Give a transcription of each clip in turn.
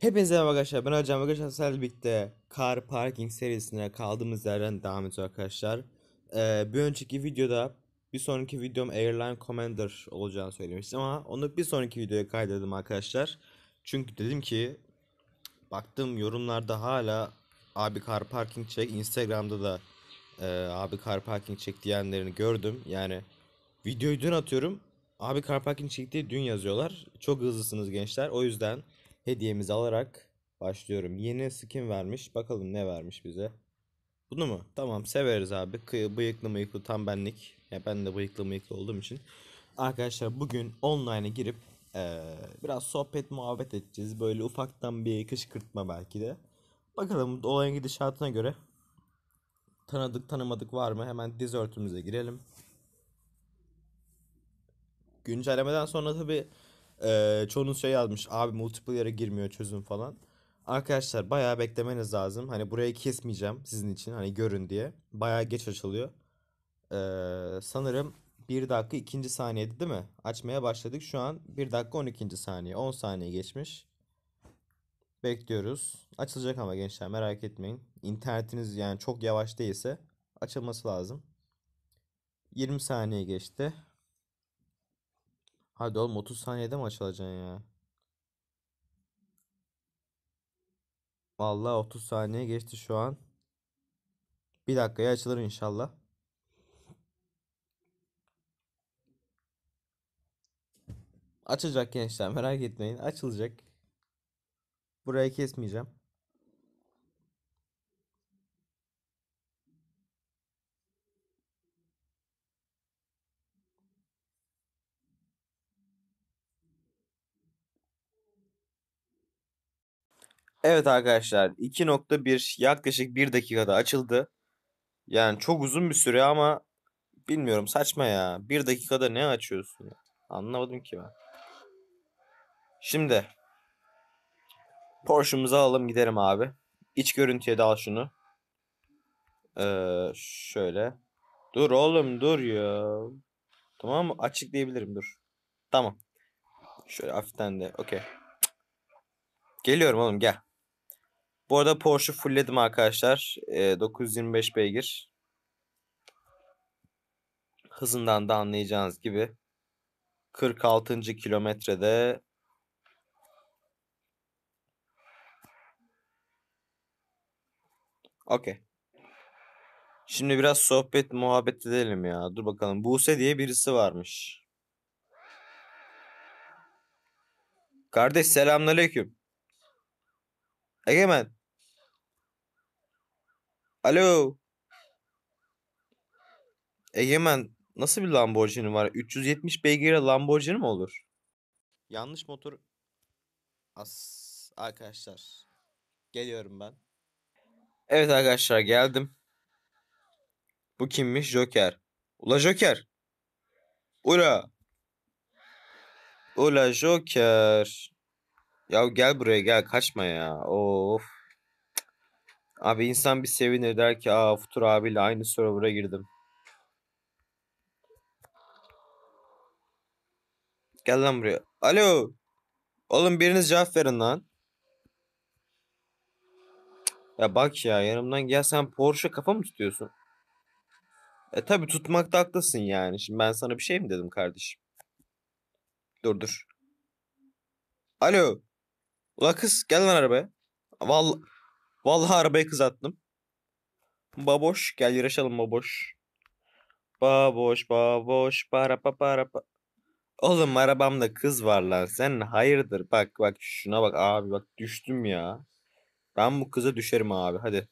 Hepinize merhaba arkadaşlar. Ben Hocam arkadaşlar sizlerle birlikte Car Parking serisine kaldığımız yerden devam ediyor arkadaşlar. Ee, bir önceki videoda bir sonraki videom Airline Commander olacağını söylemiştim ama onu bir sonraki videoya kaydettim arkadaşlar. Çünkü dedim ki baktım yorumlarda hala abi Car Parking çek Instagram'da da e, abi Car Parking çek diyenlerini gördüm. Yani videoyu dün atıyorum abi Car Parking çekti dün yazıyorlar. Çok hızlısınız gençler o yüzden hediyemizi alarak başlıyorum. Yeni skin vermiş. Bakalım ne vermiş bize. Bunu mu? Tamam severiz abi. Kı bıyıklı mıyıklı tam benlik. Ya ben de bıyıklı mıyıklı olduğum için. Arkadaşlar bugün online'a girip ee, biraz sohbet muhabbet edeceğiz. Böyle ufaktan bir kışkırtma belki de. Bakalım olayın gidişatına göre tanıdık tanımadık var mı? Hemen diz örtümüze girelim. Güncellemeden sonra tabii ee, çoğunuz şey yazmış abi multiplayer'a girmiyor çözüm falan. Arkadaşlar bayağı beklemeniz lazım. Hani burayı kesmeyeceğim sizin için hani görün diye. Bayağı geç açılıyor. Ee, sanırım 1 dakika 2. saniyede değil mi? Açmaya başladık. Şu an 1 dakika 12. saniye. 10 saniye geçmiş. Bekliyoruz. Açılacak ama gençler merak etmeyin. İnternetiniz yani çok yavaş değilse açılması lazım. 20 saniye geçti. Hadi oğlum 30 saniyede mi açılacaksın ya? Vallahi 30 saniye geçti şu an. Bir dakikaya açılır inşallah. Açılacak gençler merak etmeyin. Açılacak. Burayı kesmeyeceğim. Evet arkadaşlar 2.1 yaklaşık 1 dakikada açıldı. Yani çok uzun bir süre ama bilmiyorum saçma ya. 1 dakikada ne açıyorsun? Ya? Anlamadım ki ben. Şimdi Porsche'umuzu alalım gidelim abi. İç görüntüye de al şunu. Ee, şöyle. Dur oğlum dur ya. Tamam mı? Açıklayabilirim dur. Tamam. Şöyle hafiften de. Okey. Geliyorum oğlum gel. Bu arada Porsche fullledim arkadaşlar. E, ee, 925 beygir. Hızından da anlayacağınız gibi. 46. kilometrede Okey. Şimdi biraz sohbet muhabbet edelim ya. Dur bakalım. Buse diye birisi varmış. Kardeş selamünaleyküm. Egemen. Alo. Egemen nasıl bir Lamborghini var? 370 beygirli Lamborghini mi olur? Yanlış motor. As arkadaşlar. Geliyorum ben. Evet arkadaşlar geldim. Bu kimmiş? Joker. Ula Joker. Ula. Ula Joker. Ya gel buraya gel kaçma ya. Of. Abi insan bir sevinir der ki aa Futur abiyle aynı server'a girdim. Gel lan buraya. Alo. Oğlum biriniz cevap verin lan. Ya bak ya yanımdan gel sen Porsche kafa mı tutuyorsun? E tabi tutmakta haklısın yani. Şimdi ben sana bir şey mi dedim kardeşim? Dur dur. Alo. Ula kız gel lan arabaya. Vallahi Vallahi arabayı kızarttım. Baboş gel yarışalım baboş. Baboş baboş para para para pa. Oğlum arabamda kız var lan sen hayırdır bak bak şuna bak abi bak düştüm ya. Ben bu kıza düşerim abi hadi.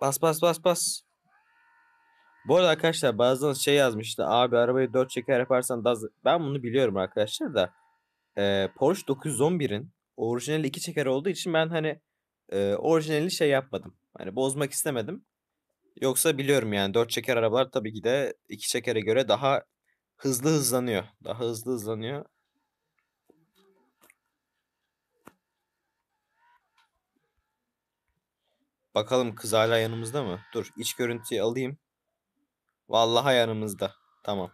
Bas bas bas bas. Bu arada arkadaşlar bazen şey yazmıştı abi arabayı 4 çeker yaparsan daha... Ben bunu biliyorum arkadaşlar da. E, Porsche 911'in orijinali iki çeker olduğu için ben hani e, orijinali şey yapmadım. Hani bozmak istemedim. Yoksa biliyorum yani dört çeker arabalar tabii ki de iki çekere göre daha hızlı hızlanıyor. Daha hızlı hızlanıyor. Bakalım kız hala yanımızda mı? Dur iç görüntüyü alayım. Vallahi yanımızda. Tamam.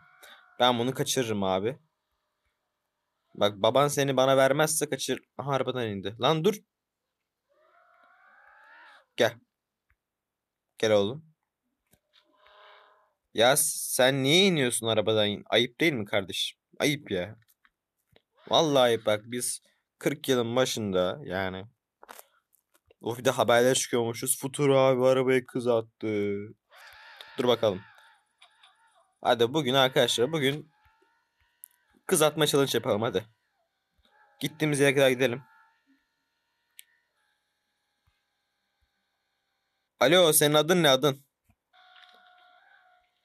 Ben bunu kaçırırım abi. Bak baban seni bana vermezse kaçır. Aha arabadan indi. Lan dur. Gel. Gel oğlum. Ya sen niye iniyorsun arabadan? Ayıp değil mi kardeş Ayıp ya. Vallahi ayıp bak biz 40 yılın başında yani. o bir de haberler çıkıyormuşuz. Futur abi arabayı kız attı. Dur bakalım. Hadi bugün arkadaşlar bugün Kızartma challenge yapalım hadi. Gittiğimiz yere kadar gidelim. Alo senin adın ne adın?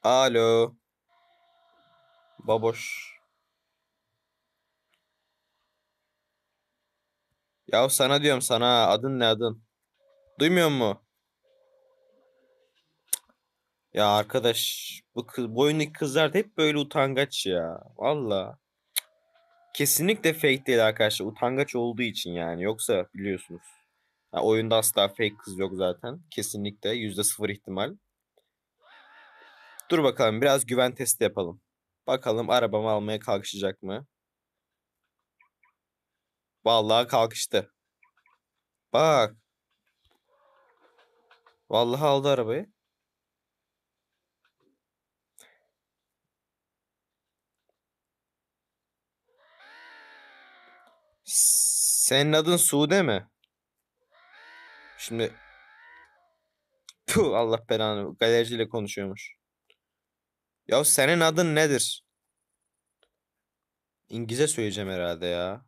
Alo. Baboş. Ya sana diyorum sana adın ne adın? Duymuyor mu? Ya arkadaş bu kız, boyundaki kızlar da hep böyle utangaç ya. Valla kesinlikle fake değil arkadaşlar. Utangaç olduğu için yani. Yoksa biliyorsunuz. Yani oyunda asla fake kız yok zaten. Kesinlikle. Yüzde sıfır ihtimal. Dur bakalım biraz güven testi yapalım. Bakalım arabamı almaya kalkışacak mı? Vallahi kalkıştı. Bak. Vallahi aldı arabayı. Senin adın Sude mi? Şimdi Puh, Allah belanı galericiyle konuşuyormuş. Ya senin adın nedir? İngilizce söyleyeceğim herhalde ya.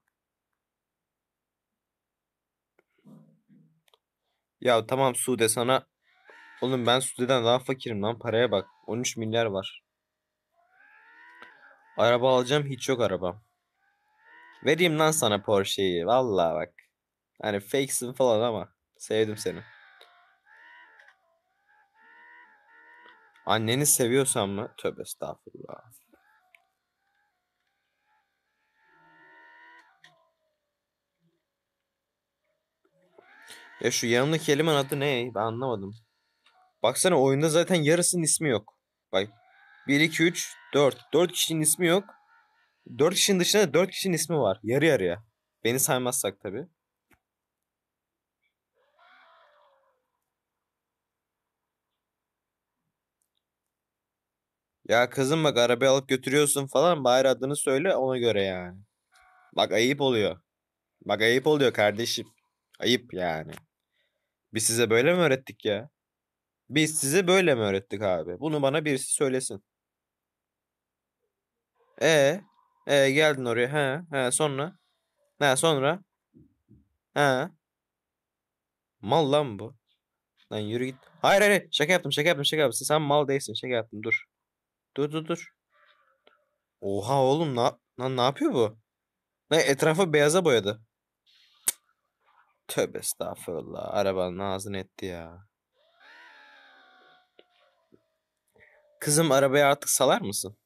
Ya tamam Sude sana Oğlum ben Sude'den daha fakirim lan paraya bak. 13 milyar var. Araba alacağım hiç yok arabam. Vereyim lan sana Porsche'yi. Vallahi bak. Hani fakesin falan ama sevdim seni. Anneni seviyorsan mı? Tövbe estağfurullah. Ya şu yanındaki kelimenin adı ne? Ben anlamadım. Baksana oyunda zaten yarısının ismi yok. Bak 1, 2, 3, 4. 4 kişinin ismi yok. 4 kişinin dışında 4 kişinin ismi var. Yarı yarıya. Beni saymazsak tabi Ya kızım bak arabayı alıp götürüyorsun falan bari adını söyle ona göre yani. Bak ayıp oluyor. Bak ayıp oluyor kardeşim. Ayıp yani. Biz size böyle mi öğrettik ya? Biz size böyle mi öğrettik abi? Bunu bana birisi söylesin. E e, geldin oraya. He, he sonra. He sonra. He. Mal lan bu. Lan yürü git. Hayır hayır şaka yaptım şaka yaptım şaka yaptım. Sen mal değilsin şaka yaptım dur. Dur dur dur. Oha oğlum ne lan ne yapıyor bu? ne etrafı beyaza boyadı. Cık. Tövbe estağfurullah. Arabanın ağzını etti ya. Kızım araba'yı artık salar mısın?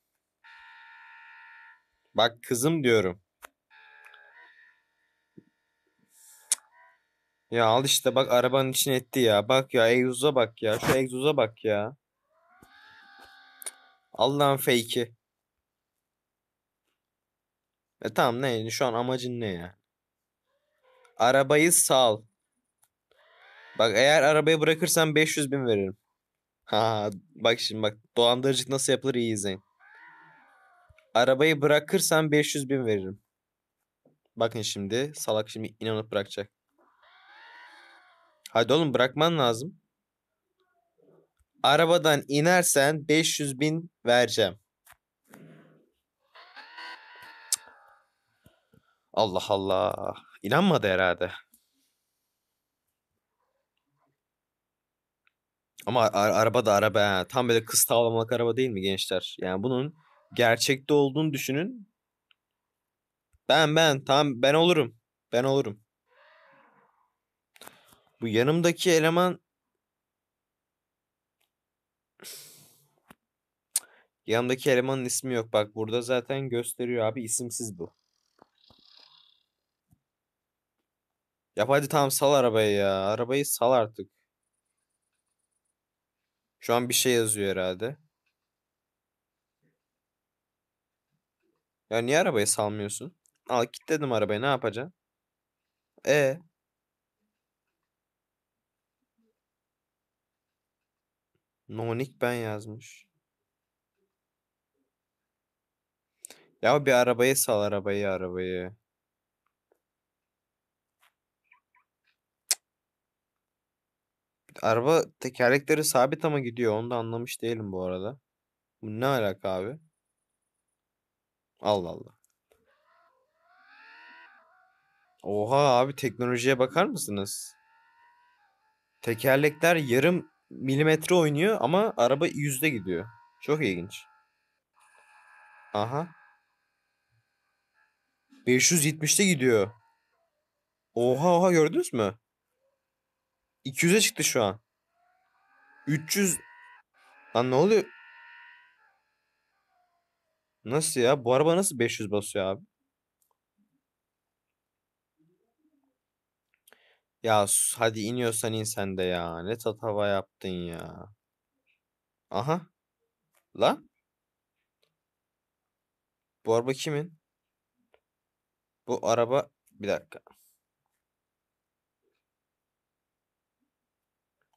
Bak kızım diyorum. Ya al işte bak arabanın içine etti ya. Bak ya egzoza bak ya. Şu egzoza bak ya. Allah'ın fake'i. E tamam ne? Şu an amacın ne ya? Arabayı sal. Bak eğer arabayı bırakırsan 500 bin veririm. Ha bak şimdi bak dolandırıcılık nasıl yapılır iyi izleyin. Arabayı bırakırsan 500 bin veririm. Bakın şimdi salak şimdi inanıp bırakacak. Hadi oğlum bırakman lazım. Arabadan inersen 500 bin vereceğim. Allah Allah. İnanmadı herhalde. Ama ar araba da araba. Tam böyle kız tavlamalık araba değil mi gençler? Yani bunun gerçekte olduğunu düşünün. Ben ben tam ben olurum. Ben olurum. Bu yanımdaki eleman Yanımdaki elemanın ismi yok. Bak burada zaten gösteriyor abi isimsiz bu. Yap hadi tamam sal arabayı ya. Arabayı sal artık. Şu an bir şey yazıyor herhalde. Ya niye arabaya salmıyorsun? Al git dedim arabaya. ne yapacaksın? E Nonik ben yazmış. Ya bir arabayı sal arabayı arabayı. Araba tekerlekleri sabit ama gidiyor. Onu da anlamış değilim bu arada. Bu ne alaka abi? Allah Allah. Oha abi teknolojiye bakar mısınız? Tekerlekler yarım milimetre oynuyor ama araba yüzde gidiyor. Çok ilginç. Aha. 570'te gidiyor. Oha oha gördünüz mü? 200'e çıktı şu an. 300 Lan ne oluyor? Nasıl ya? Bu araba nasıl 500 basıyor abi? Ya hadi iniyorsan in sen de ya. Ne tatava yaptın ya. Aha. Lan. Bu araba kimin? Bu araba bir dakika.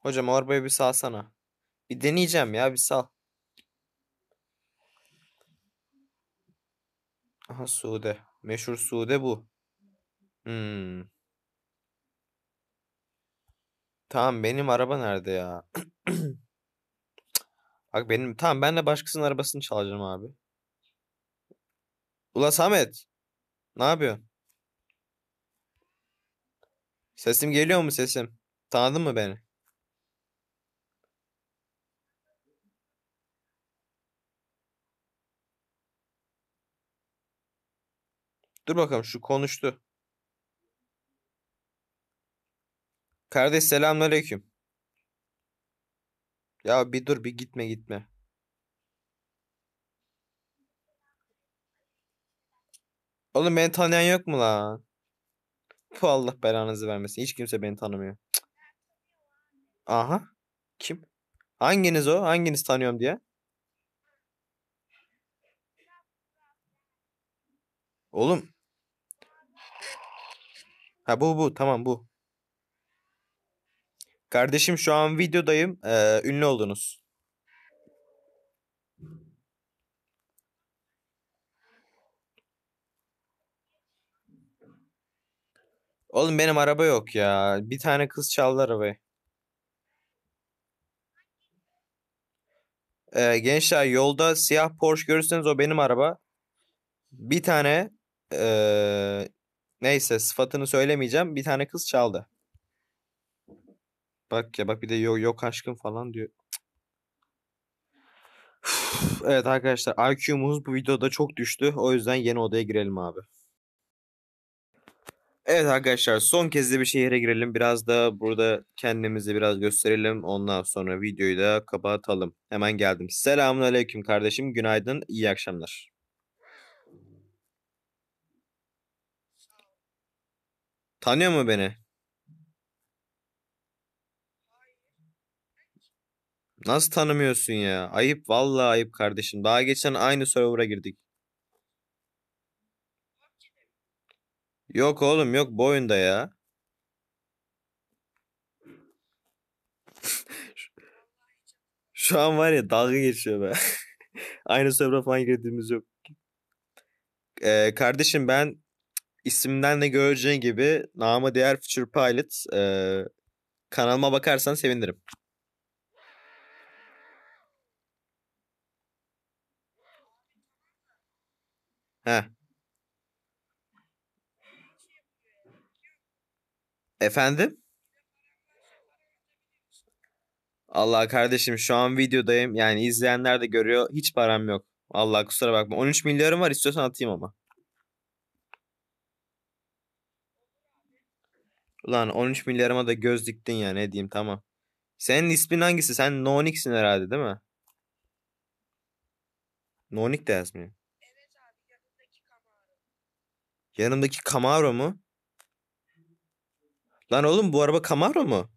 Hocam arabayı bir salsana. Bir deneyeceğim ya bir sal. Aha Sude. Meşhur Sude bu. Hmm. Tamam benim araba nerede ya? Bak benim tamam ben de başkasının arabasını çalacağım abi. Ula Samet. Ne yapıyorsun? Sesim geliyor mu sesim? Tanıdın mı beni? Dur bakalım şu konuştu. Kardeş selamünaleyküm. Ya bir dur bir gitme gitme. Oğlum beni tanıyan yok mu lan? Bu Allah belanızı vermesin. Hiç kimse beni tanımıyor. Aha. Kim? Hanginiz o? Hanginiz tanıyorum diye? Oğlum Ha bu bu tamam bu. Kardeşim şu an videodayım. Ee, ünlü oldunuz. Oğlum benim araba yok ya. Bir tane kız çaldı arabayı. Ee, gençler yolda siyah Porsche görürseniz o benim araba. Bir tane ee, Neyse sıfatını söylemeyeceğim. Bir tane kız çaldı. Bak ya bak bir de yok yok aşkım falan diyor. evet arkadaşlar IQ'muz bu videoda çok düştü. O yüzden yeni odaya girelim abi. Evet arkadaşlar son kez de bir şehire girelim. Biraz da burada kendimizi biraz gösterelim. Ondan sonra videoyu da kapatalım. Hemen geldim. Selamun aleyküm kardeşim. Günaydın. iyi akşamlar. Tanıyor mu beni? Nasıl tanımıyorsun ya? Ayıp vallahi ayıp kardeşim. Daha geçen aynı server'a girdik. Yok oğlum yok bu oyunda ya. Şu an var ya dalga geçiyor be. aynı server'a falan girdiğimiz yok. Ee, kardeşim ben İsimden de göreceğin gibi namı değer Future Pilot. E, kanalıma bakarsan sevinirim. Heh. Efendim? Allah kardeşim şu an videodayım. Yani izleyenler de görüyor. Hiç param yok. Allah kusura bakma. 13 milyarım var istiyorsan atayım ama. Ulan 13 milyarıma da göz diktin ya ne diyeyim tamam. Senin ismin hangisi? Sen Nonik'sin herhalde değil mi? Nonix de yazmıyor. Evet abi yanımdaki Camaro. Yanımdaki Camaro mu? Lan oğlum bu araba Camaro mu?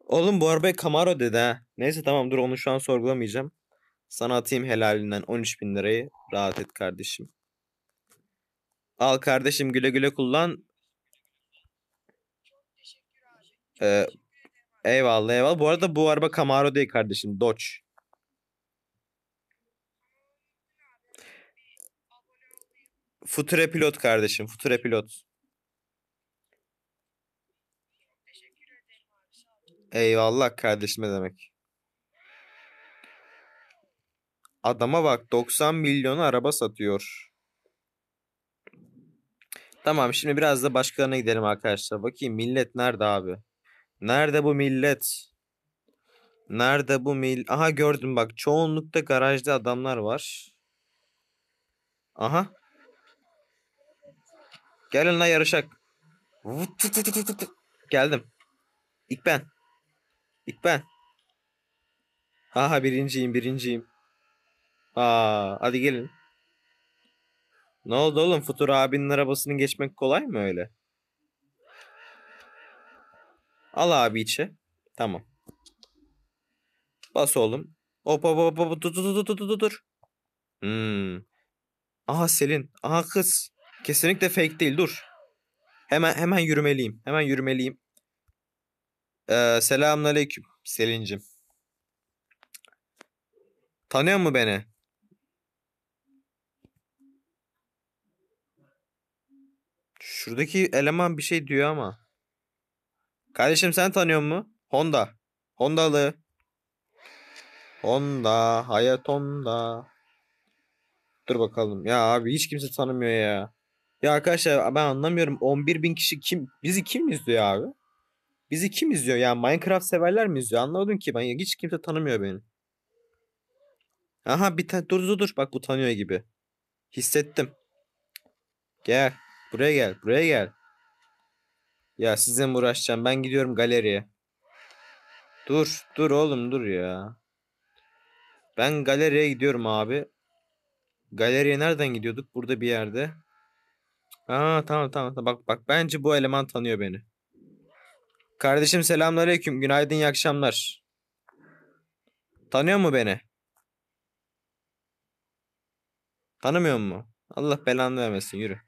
Oğlum bu araba Camaro dedi ha. Neyse tamam dur onu şu an sorgulamayacağım. Sana atayım helalinden 13 bin lirayı. Rahat et kardeşim. Al kardeşim güle güle kullan. Ee, eyvallah eyvallah. Bu arada bu araba Camaro değil kardeşim. Dodge. Future pilot kardeşim. Future pilot. Eyvallah kardeşim demek. Adama bak 90 milyona araba satıyor. Tamam şimdi biraz da başkalarına gidelim arkadaşlar. Bakayım millet nerede abi? Nerede bu millet? Nerede bu mil? Aha gördüm bak çoğunlukta garajda adamlar var. Aha. Gelin la yarışak. Geldim. İlk ben. İlk ben. Aha birinciyim birinciyim. Aa hadi gelin. Ne oldu oğlum Futur abinin arabasını geçmek kolay mı öyle? Al abi içi. Tamam. Bas oğlum. Hop hop hop hop dur dur dur dur dur. Hmm. Aha Selin. Aha kız. Kesinlikle fake değil dur. Hemen hemen yürümeliyim. Hemen yürümeliyim. Ee, selamünaleyküm Selin'cim. Tanıyor mu beni? Şuradaki eleman bir şey diyor ama. Kardeşim sen tanıyor mu? Honda. Hondalı. Honda. Hayat Honda. Dur bakalım. Ya abi hiç kimse tanımıyor ya. Ya arkadaşlar ben anlamıyorum. 11 bin kişi kim? Bizi kim izliyor abi? Bizi kim izliyor? Ya Minecraft severler mi izliyor? Anladın ki ben. hiç kimse tanımıyor beni. Aha bir tane dur dur dur. Bak bu tanıyor gibi. Hissettim. Gel. Buraya gel. Buraya gel. Ya size mi uğraşacağım? Ben gidiyorum galeriye. Dur. Dur oğlum dur ya. Ben galeriye gidiyorum abi. Galeriye nereden gidiyorduk? Burada bir yerde. Aa tamam tamam. Bak bak bence bu eleman tanıyor beni. Kardeşim selamünaleyküm. Günaydın, iyi akşamlar. Tanıyor mu beni? Tanımıyor mu? Allah belanı vermesin yürü.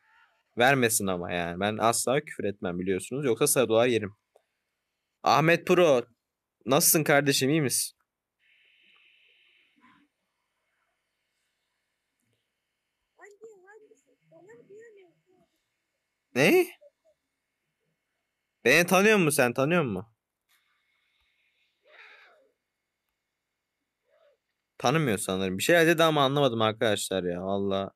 Vermesin ama yani. Ben asla küfür etmem biliyorsunuz. Yoksa sarı yerim. Ahmet Pro nasılsın kardeşim iyi misin? Ne? Beni tanıyor musun sen tanıyor musun? Tanımıyor sanırım. Bir şey dedi ama anlamadım arkadaşlar ya. Vallahi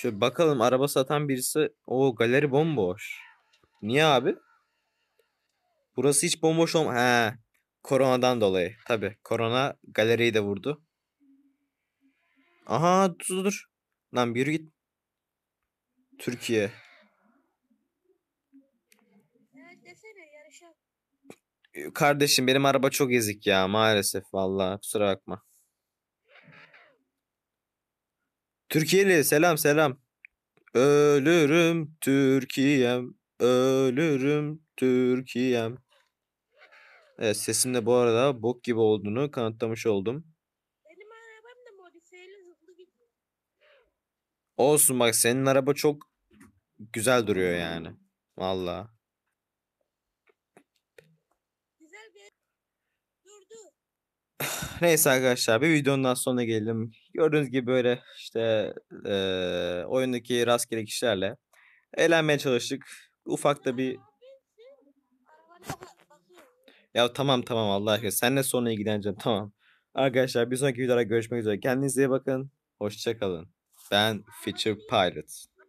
Şöyle bakalım araba satan birisi. O galeri bomboş. Niye abi? Burası hiç bomboş olma. He. Koronadan dolayı. Tabi. Korona galeriyi de vurdu. Aha dur dur. Lan bir git. Türkiye. Kardeşim benim araba çok ezik ya maalesef vallahi kusura bakma. Türkiye'li selam selam. Ölürüm Türkiye'm. Ölürüm Türkiye'm. Evet sesim de bu arada bok gibi olduğunu kanıtlamış oldum. Benim arabam da gidiyor. Olsun bak senin araba çok güzel duruyor yani. Valla. Neyse arkadaşlar bir videonun daha sonuna gelelim gördüğünüz gibi böyle işte e, oyundaki rastgele kişilerle eğlenmeye çalıştık. Ufak da bir ya tamam tamam Allah aşkına senle sonra ilgileneceğim tamam. Arkadaşlar bir sonraki videoda görüşmek üzere. Kendinize iyi bakın. Hoşçakalın. Ben Future Pilot.